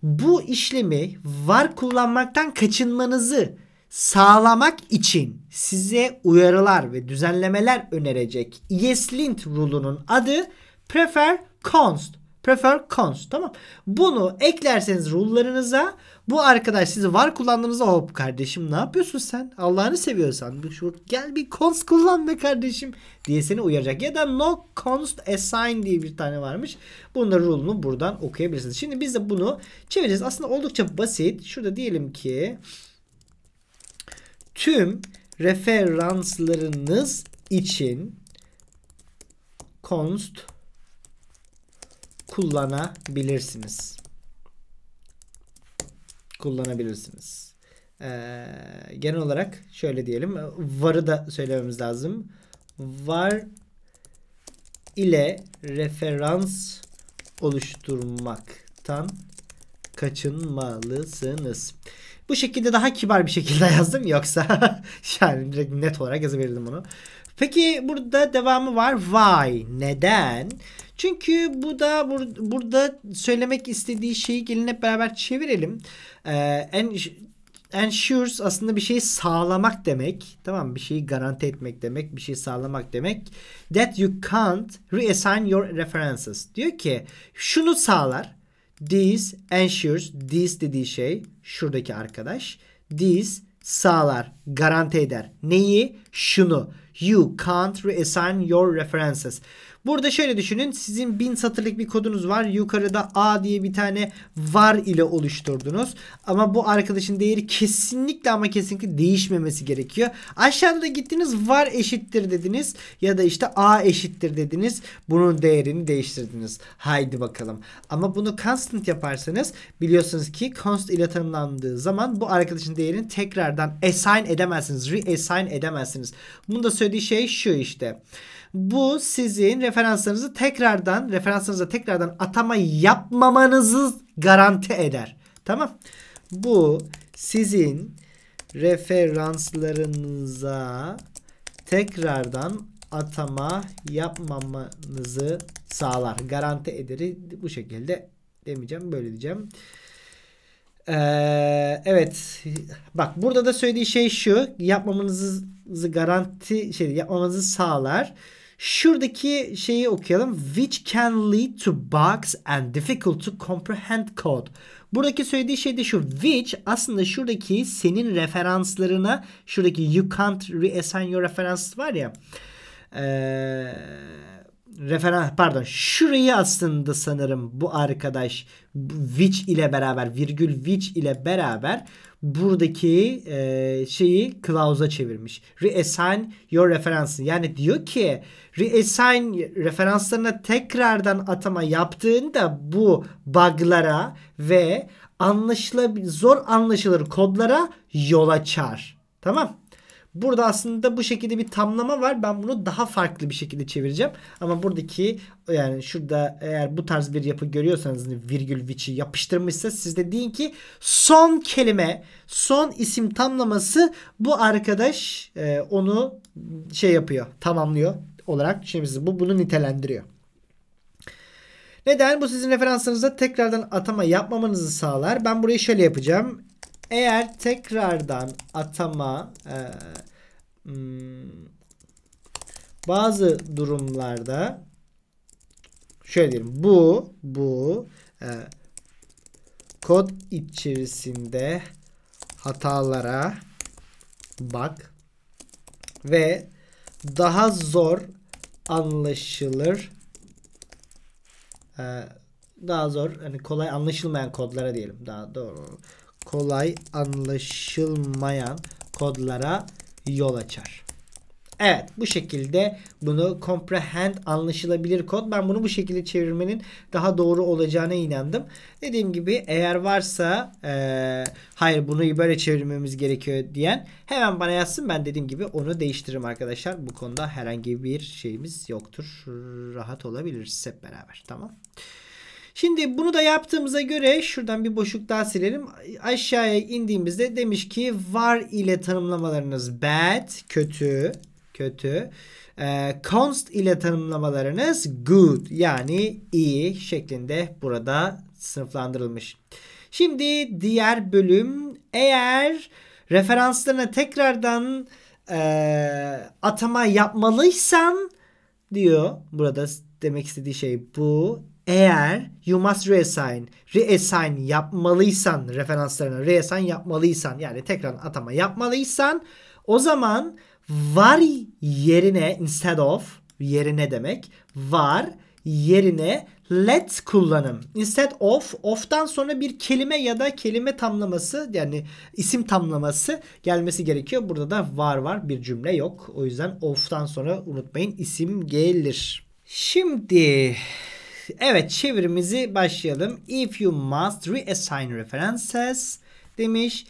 Bu işlemi var kullanmaktan kaçınmanızı sağlamak için size uyarılar ve düzenlemeler önerecek ESLint rule'unun adı prefer const. Prefer const tamam. Bunu eklerseniz rule'larınıza bu arkadaş sizi var kullandığınızda hop kardeşim ne yapıyorsun sen? Allah'ını seviyorsan şu, gel bir const kullan be kardeşim diye seni uyaracak. Ya da no const assign diye bir tane varmış. Bunun da rule'unu buradan okuyabilirsiniz. Şimdi biz de bunu çevireceğiz. Aslında oldukça basit. Şurada diyelim ki tüm referanslarınız için const kullanabilirsiniz. Kullanabilirsiniz. Ee, genel olarak şöyle diyelim. Var'ı da söylememiz lazım. Var ile referans oluşturmaktan kaçınmalısınız. Bu şekilde daha kibar bir şekilde yazdım yoksa yani direkt net olarak yazabilirdim bunu. Peki burada devamı var. Why? Neden? Çünkü bu da bur- burada söylemek istediği şeyi gelin hep beraber çevirelim. Ee, ensures aslında bir şeyi sağlamak demek. Tamam bir şeyi garanti etmek demek, bir şeyi sağlamak demek. That you can't reassign your references. Diyor ki şunu sağlar. This ensures this dediği şey şuradaki arkadaş. This sağlar, garanti eder. Neyi? Şunu. You can't reassign your references. Burada şöyle düşünün. Sizin 1000 satırlık bir kodunuz var. Yukarıda A diye bir tane var ile oluşturdunuz. Ama bu arkadaşın değeri kesinlikle ama kesinlikle değişmemesi gerekiyor. Aşağıda da gittiniz var eşittir dediniz. Ya da işte A eşittir dediniz. Bunun değerini değiştirdiniz. Haydi bakalım. Ama bunu constant yaparsanız biliyorsunuz ki const ile tanımlandığı zaman bu arkadaşın değerini tekrardan assign edemezsiniz. Reassign edemezsiniz. Bunu da söylediği şey şu işte. Bu sizin referanslarınızı tekrardan referanslarınıza tekrardan atama yapmamanızı garanti eder. Tamam. Bu sizin referanslarınıza tekrardan atama yapmamanızı sağlar. Garanti ederi bu şekilde demeyeceğim böyle diyeceğim. Ee, evet. Bak burada da söylediği şey şu. Yapmamanızı garanti şey yapmamanızı sağlar. Şuradaki şeyi okuyalım. Which can lead to bugs and difficult to comprehend code. Buradaki söylediği şey de şu. Which aslında şuradaki senin referanslarına şuradaki you can't reassign your reference var ya. Ee, referans pardon şurayı aslında sanırım bu arkadaş which ile beraber virgül which ile beraber buradaki e, şeyi clause'a çevirmiş. Reassign your references. Yani diyor ki reassign referanslarına tekrardan atama yaptığında bu bug'lara ve anlaşılabilir zor anlaşılır kodlara yol açar. Tamam? Burada aslında bu şekilde bir tamlama var. Ben bunu daha farklı bir şekilde çevireceğim. Ama buradaki yani şurada eğer bu tarz bir yapı görüyorsanız virgül which'i yapıştırmışsa siz de deyin ki son kelime, son isim tamlaması bu arkadaş e, onu şey yapıyor, tamamlıyor olarak şimdi bu bunu nitelendiriyor. Neden? Bu sizin referansınızda tekrardan atama yapmamanızı sağlar. Ben burayı şöyle yapacağım. Eğer tekrardan atama e, Hmm. bazı durumlarda şöyle diyelim bu bu e, kod içerisinde hatalara bak ve daha zor anlaşılır e, daha zor hani kolay anlaşılmayan kodlara diyelim daha doğru kolay anlaşılmayan kodlara yol açar. Evet bu şekilde bunu comprehend anlaşılabilir kod. Ben bunu bu şekilde çevirmenin daha doğru olacağına inandım. Dediğim gibi eğer varsa e, hayır bunu böyle çevirmemiz gerekiyor diyen hemen bana yazsın. Ben dediğim gibi onu değiştiririm arkadaşlar. Bu konuda herhangi bir şeyimiz yoktur. Rahat olabiliriz hep beraber tamam. Şimdi bunu da yaptığımıza göre şuradan bir boşluk daha silelim. Aşağıya indiğimizde demiş ki var ile tanımlamalarınız bad, kötü, kötü. Ee, const ile tanımlamalarınız good yani iyi şeklinde burada sınıflandırılmış. Şimdi diğer bölüm eğer referanslarına tekrardan e, atama yapmalıysan diyor burada demek istediği şey bu eğer you must reassign, reassign yapmalıysan referanslarına reassign yapmalıysan yani tekrar atama yapmalıysan o zaman var yerine instead of yerine demek var yerine let kullanım. Instead of, of'tan sonra bir kelime ya da kelime tamlaması yani isim tamlaması gelmesi gerekiyor. Burada da var var bir cümle yok. O yüzden of'tan sonra unutmayın isim gelir. Şimdi Evet çevirimizi başlayalım. If you must reassign references demiş.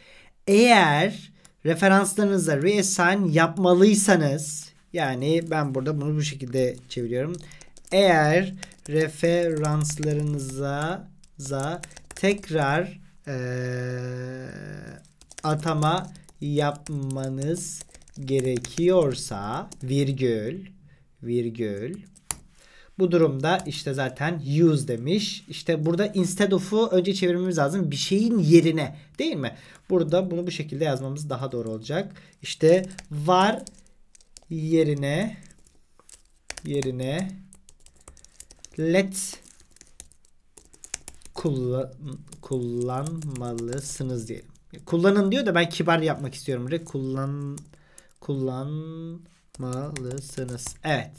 Eğer referanslarınıza reassign yapmalıysanız yani ben burada bunu bu şekilde çeviriyorum. Eğer referanslarınıza za tekrar e, atama yapmanız gerekiyorsa virgül virgül bu durumda işte zaten use demiş. İşte burada instead of'u önce çevirmemiz lazım. Bir şeyin yerine değil mi? Burada bunu bu şekilde yazmamız daha doğru olacak. İşte var yerine yerine let kullan, kullanmalısınız diyelim. Kullanın diyor da ben kibar yapmak istiyorum. Kullan kullanmalısınız. Evet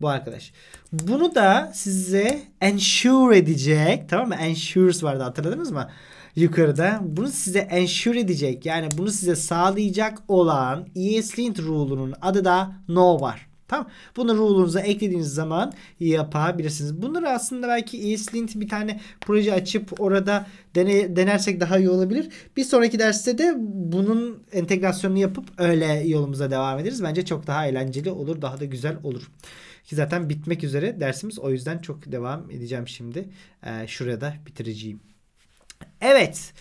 bu arkadaş. Bunu da size ensure edecek. Tamam mı? Ensures vardı hatırladınız mı? Yukarıda. Bunu size ensure edecek. Yani bunu size sağlayacak olan ESLint rule'unun adı da no var. Tamam. Bunu rule'unuza eklediğiniz zaman yapabilirsiniz. Bunları aslında belki ESLint bir tane proje açıp orada dene, denersek daha iyi olabilir. Bir sonraki derste de bunun entegrasyonunu yapıp öyle yolumuza devam ederiz. Bence çok daha eğlenceli olur. Daha da güzel olur. Ki zaten bitmek üzere dersimiz. O yüzden çok devam edeceğim şimdi. E, ee, şurada bitireceğim. Evet.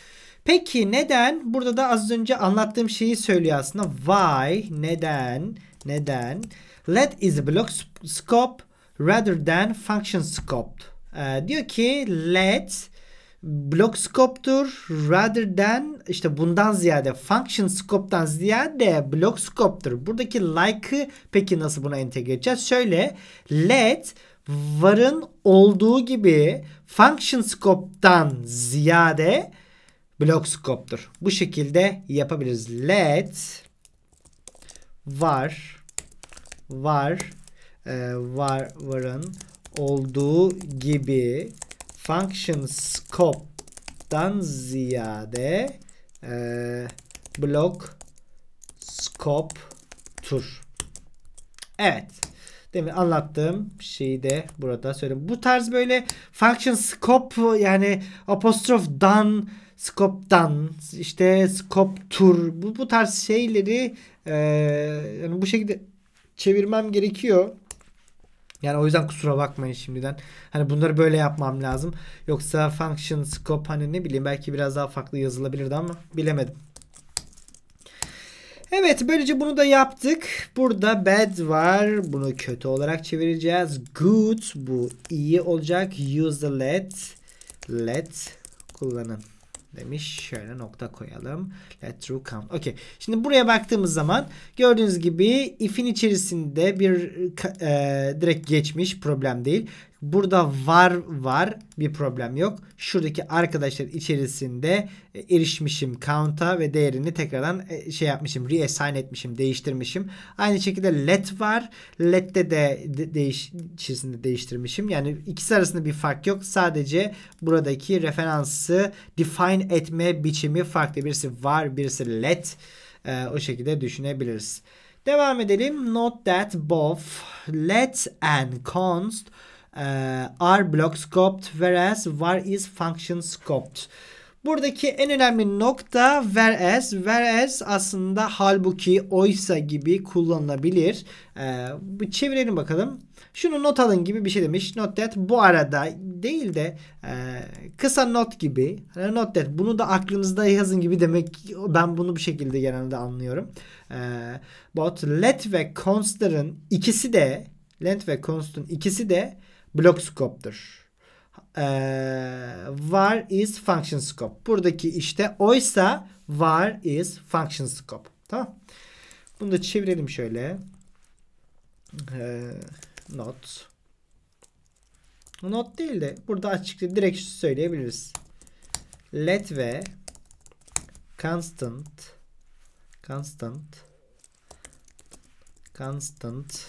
Peki neden? Burada da az önce anlattığım şeyi söylüyor aslında. Why? Neden? Neden? Let is a block scope rather than function scoped. E, ee, diyor ki let block scope'dur, rather than işte bundan ziyade function scope'tan ziyade block scope'dur. Buradaki like'ı peki nasıl buna entegre edeceğiz? Şöyle let varın olduğu gibi function scope'tan ziyade block scope'dur. Bu şekilde yapabiliriz. Let var var e, var varın olduğu gibi function scope'dan ziyade e, block scope tur. Evet. Demin anlattığım şeyi de burada söyleyeyim. Bu tarz böyle function scope yani apostrof done scope'dan işte scope tur bu, bu tarz şeyleri e, yani bu şekilde çevirmem gerekiyor. Yani o yüzden kusura bakmayın şimdiden. Hani bunları böyle yapmam lazım. Yoksa function scope hani ne bileyim belki biraz daha farklı yazılabilirdi ama bilemedim. Evet böylece bunu da yaptık. Burada bad var. Bunu kötü olarak çevireceğiz. Good bu iyi olacak. Use the let. Let kullanın demiş. Şöyle nokta koyalım. Let true count. Okey. Şimdi buraya baktığımız zaman gördüğünüz gibi if'in içerisinde bir e, direkt geçmiş problem değil. Burada var var bir problem yok. Şuradaki arkadaşlar içerisinde e, erişmişim count'a ve değerini tekrardan e, şey yapmışım. Reassign etmişim, değiştirmişim. Aynı şekilde let var. Let'te de, de değiş, içerisinde değiştirmişim. Yani ikisi arasında bir fark yok. Sadece buradaki referansı define etme biçimi farklı. Birisi var, birisi let. Ee, o şekilde düşünebiliriz. Devam edelim. Note that both let and const ee, are block scoped whereas var is function scoped. Buradaki en önemli nokta whereas. Whereas aslında halbuki oysa gibi kullanılabilir. Ee, çevirelim bakalım. Şunu not alın gibi bir şey demiş. Not that bu arada değil de e, kısa not gibi. Hani not that bunu da aklınızda yazın gibi demek. Ben bunu bu şekilde genelde anlıyorum. E, but let ve conster'ın ikisi de let ve const'ın ikisi de block scope'dur. Ee, var is function scope. Buradaki işte oysa var is function scope. Tamam. Bunu da çevirelim şöyle. Ee, not. Not değil de burada açıkça direkt söyleyebiliriz. Let ve constant constant constant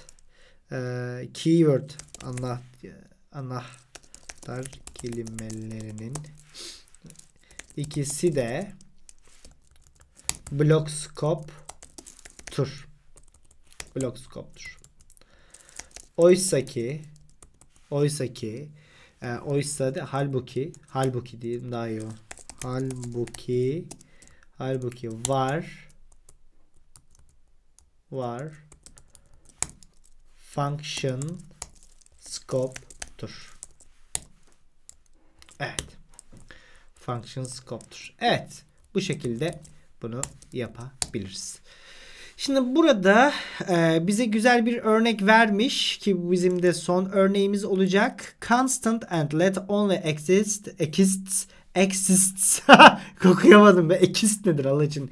e, keyword anahtar kelimelerinin ikisi de blokskoptur. Blokskoptur. Oysa ki oysa ki e, oysa de halbuki halbuki diyeyim daha iyi o. Halbuki halbuki var var function scope'tur. Evet. Function scope'tur. Evet. Bu şekilde bunu yapabiliriz. Şimdi burada e, bize güzel bir örnek vermiş ki bizim de son örneğimiz olacak. Constant and let only exist exists exists kokuyamadım be exist nedir Allah için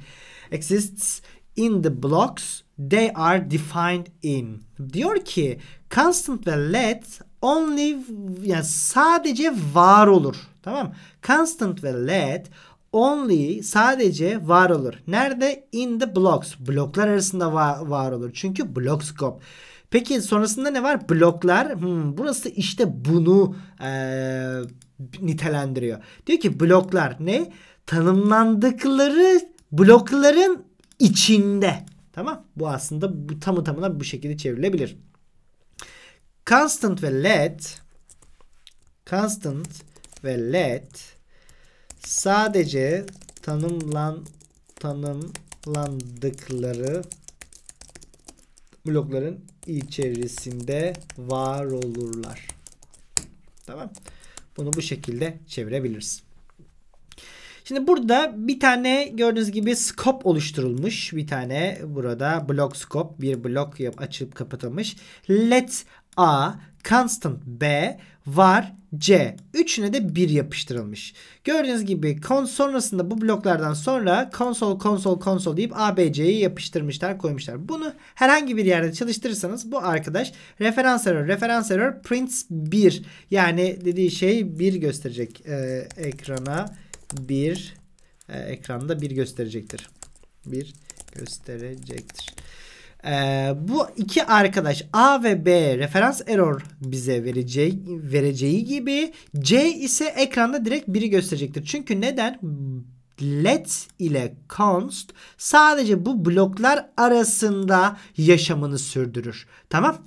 exists in the blocks They are defined in. Diyor ki constant ve let only yani sadece var olur. Tamam Constant ve let only sadece var olur. Nerede? In the blocks. Bloklar arasında var, var olur. Çünkü block scope. Peki sonrasında ne var? Bloklar. Hmm, burası işte bunu ee, nitelendiriyor. Diyor ki bloklar ne? Tanımlandıkları blokların içinde. Tamam. Bu aslında bu tamı tamına bu şekilde çevrilebilir. Constant ve let constant ve let sadece tanımlan tanımlandıkları blokların içerisinde var olurlar. Tamam. Bunu bu şekilde çevirebilirsin. Şimdi burada bir tane gördüğünüz gibi scope oluşturulmuş. Bir tane burada block scope bir blok yap, açıp kapatılmış. Let A constant B var C. Üçüne de bir yapıştırılmış. Gördüğünüz gibi kon sonrasında bu bloklardan sonra konsol konsol konsol deyip ABC'yi yapıştırmışlar koymuşlar. Bunu herhangi bir yerde çalıştırırsanız bu arkadaş referans error referans error prints 1 yani dediği şey 1 gösterecek e, ekrana bir e, ekranda bir gösterecektir. bir gösterecektir. Ee, bu iki arkadaş A ve B referans error bize vereceği, vereceği gibi C ise ekranda direkt biri gösterecektir. Çünkü neden? let ile const sadece bu bloklar arasında yaşamını sürdürür. Tamam?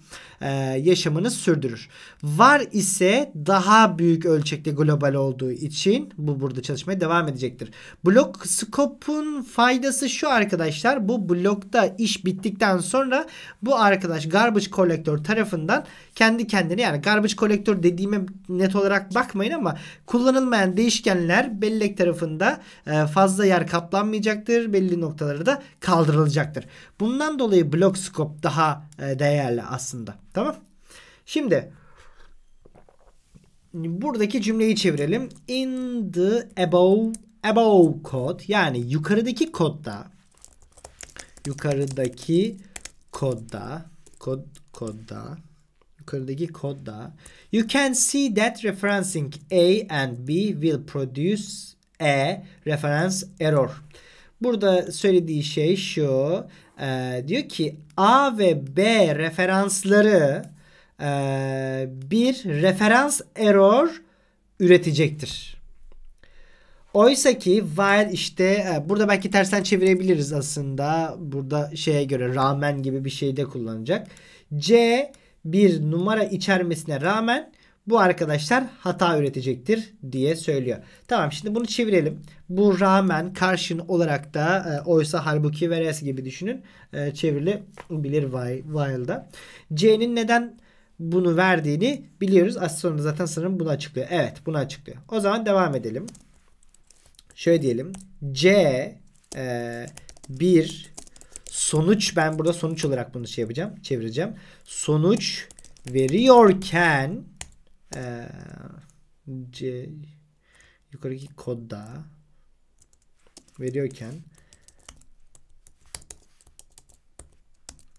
e, yaşamını sürdürür. Var ise daha büyük ölçekte global olduğu için bu burada çalışmaya devam edecektir. Blok skopun faydası şu arkadaşlar. Bu blokta iş bittikten sonra bu arkadaş garbage collector tarafından kendi kendine yani garbage collector dediğime net olarak bakmayın ama kullanılmayan değişkenler bellek tarafında e, fazla yer kaplanmayacaktır. Belli noktaları da kaldırılacaktır. Bundan dolayı blok skop daha e, değerli aslında. Tamam. Şimdi buradaki cümleyi çevirelim. In the above above code, yani yukarıdaki kodda yukarıdaki kodda kod kodda yukarıdaki kodda you can see that referencing A and B will produce a reference error. Burada söylediği şey şu. E, diyor ki A ve B referansları e, bir referans error üretecektir. Oysa ki while işte e, burada belki tersten çevirebiliriz aslında. Burada şeye göre rağmen gibi bir şeyde kullanacak. C bir numara içermesine rağmen bu arkadaşlar hata üretecektir diye söylüyor. Tamam şimdi bunu çevirelim. Bu rağmen karşın olarak da e, oysa halbuki veres gibi düşünün. E, çevrilebilir while'da. C'nin neden bunu verdiğini biliyoruz. Aslında zaten sanırım bunu açıklıyor. Evet bunu açıklıyor. O zaman devam edelim. Şöyle diyelim. C e, bir sonuç ben burada sonuç olarak bunu şey yapacağım. Çevireceğim. Sonuç veriyorken ee, C yukarıdaki kodda veriyorken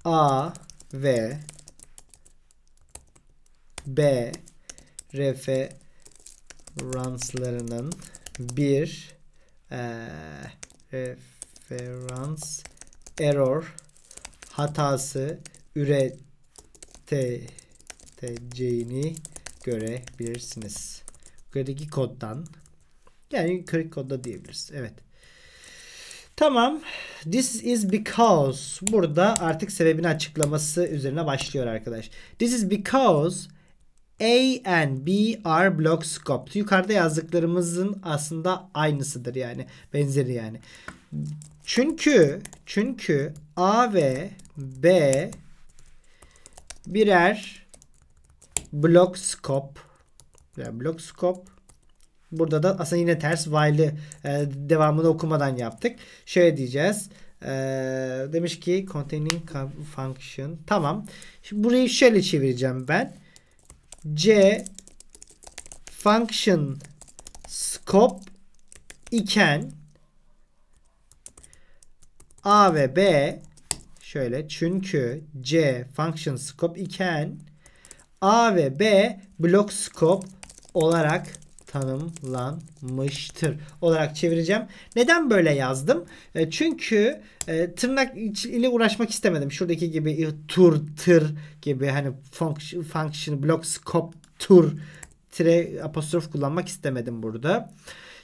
A ve B referanslarının bir e, referans error hatası üreteceğini görebilirsiniz. Yukarıdaki koddan yani kırık kodda diyebiliriz. Evet. Tamam. This is because burada artık sebebini açıklaması üzerine başlıyor arkadaş. This is because A and B are block scoped. Yukarıda yazdıklarımızın aslında aynısıdır yani. Benzeri yani. Çünkü çünkü A ve B birer block scope veya block scope burada da aslında yine ters while'ı e, devamını okumadan yaptık. Şöyle diyeceğiz. E, demiş ki containing function tamam. Şimdi burayı şöyle çevireceğim ben. C function scope iken A ve B şöyle çünkü C function scope iken A ve B blok scope olarak tanımlanmıştır olarak çevireceğim. Neden böyle yazdım? E, çünkü e, tırnak ile uğraşmak istemedim. Şuradaki gibi tur tır gibi hani function, function block scope tur tire apostrof kullanmak istemedim burada.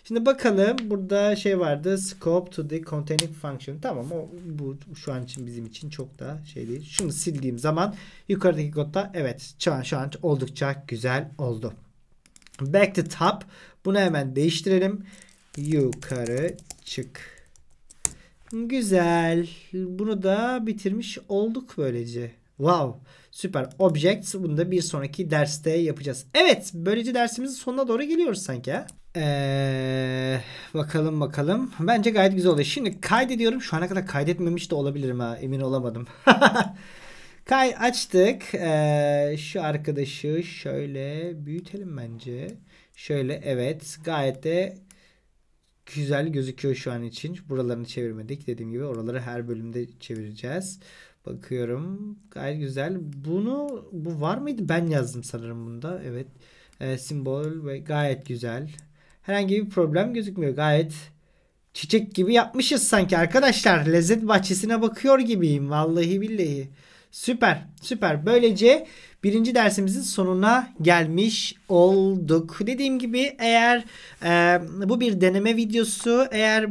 Şimdi bakalım burada şey vardı. Scope to the containing function. Tamam o bu şu an için bizim için çok da şey değil. Şunu sildiğim zaman yukarıdaki kodda evet şu an, şu an oldukça güzel oldu. Back to top. Bunu hemen değiştirelim. Yukarı çık. Güzel. Bunu da bitirmiş olduk böylece. Wow. Süper. Objects. Bunu da bir sonraki derste yapacağız. Evet. Böylece dersimizin sonuna doğru geliyoruz sanki ha. Ee, bakalım bakalım. Bence gayet güzel oluyor. Şimdi kaydediyorum. Şu ana kadar kaydetmemiş de olabilirim ha. Emin olamadım. Kay açtık. Ee, şu arkadaşı şöyle büyütelim bence. Şöyle evet. Gayet de güzel gözüküyor şu an için. Buralarını çevirmedik. Dediğim gibi oraları her bölümde çevireceğiz. Bakıyorum. Gayet güzel. Bunu bu var mıydı? Ben yazdım sanırım bunda. Evet. E, simbol ve gayet güzel herhangi bir problem gözükmüyor. Gayet çiçek gibi yapmışız sanki arkadaşlar. Lezzet bahçesine bakıyor gibiyim vallahi billahi. Süper süper. Böylece birinci dersimizin sonuna gelmiş olduk. Dediğim gibi eğer e, bu bir deneme videosu eğer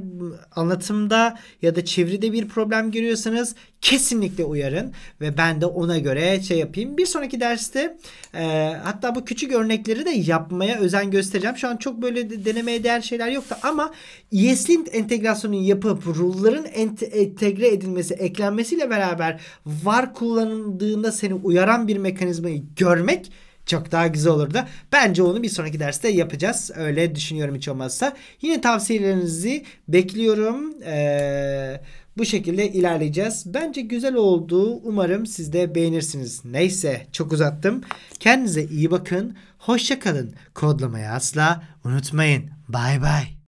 anlatımda ya da çevrede bir problem görüyorsanız kesinlikle uyarın ve ben de ona göre şey yapayım. Bir sonraki derste e, hatta bu küçük örnekleri de yapmaya özen göstereceğim. Şu an çok böyle de denemeye değer şeyler yoktu ama ESLint entegrasyonunu yapıp rulların entegre edilmesi, eklenmesiyle beraber var kullanıldığında seni uyaran bir mekanizma mekanizmayı görmek çok daha güzel olurdu. Bence onu bir sonraki derste yapacağız. Öyle düşünüyorum hiç olmazsa. Yine tavsiyelerinizi bekliyorum. Ee, bu şekilde ilerleyeceğiz. Bence güzel oldu. Umarım siz de beğenirsiniz. Neyse çok uzattım. Kendinize iyi bakın. Hoşça kalın. Kodlamayı asla unutmayın. Bay bay.